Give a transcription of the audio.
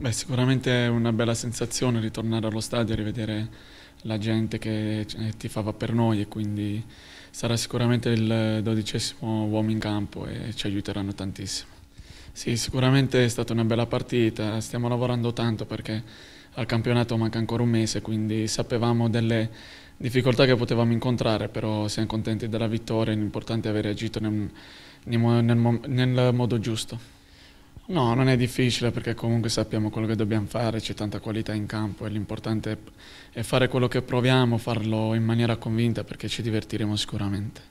Beh, sicuramente è una bella sensazione ritornare allo stadio e rivedere la gente che eh, ti fava per noi e quindi sarà sicuramente il dodicesimo uomo in campo e ci aiuteranno tantissimo. Sì, sicuramente è stata una bella partita, stiamo lavorando tanto perché al campionato manca ancora un mese, quindi sapevamo delle difficoltà che potevamo incontrare, però siamo contenti della vittoria, l'importante è aver agito nel, nel, nel modo giusto. No, non è difficile perché comunque sappiamo quello che dobbiamo fare, c'è tanta qualità in campo e l'importante è fare quello che proviamo, farlo in maniera convinta perché ci divertiremo sicuramente.